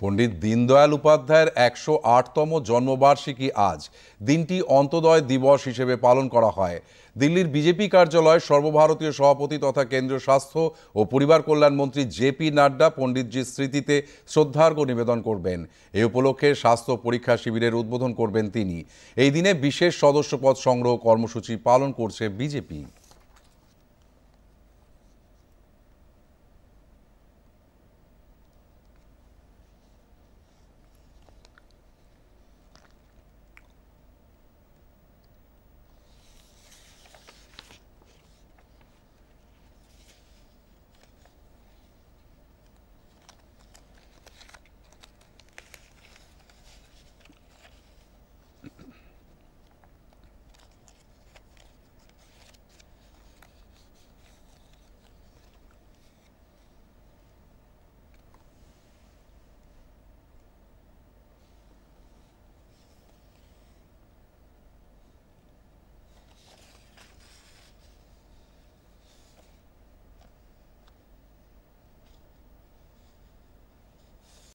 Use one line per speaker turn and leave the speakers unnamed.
পণ্ডিত দীনদয়াল উপাধ্যায়ের একশো আটতম জন্মবার্ষিকী আজ দিনটি অন্তদয় দিবস হিসেবে পালন করা হয় দিল্লির বিজেপি কার্যালয় সর্বভারতীয় সভাপতি তথা কেন্দ্রীয় স্বাস্থ্য ও পরিবার কল্যাণ মন্ত্রী জেপি নাড্ডা পণ্ডিতজির স্মৃতিতে শ্রদ্ধার্ঘ নিবেদন করবেন এ উপলক্ষে স্বাস্থ্য পরীক্ষা শিবিরের উদ্বোধন করবেন তিনি এই দিনে বিশেষ সদস্যপদ সংগ্রহ কর্মসূচি পালন করছে বিজেপি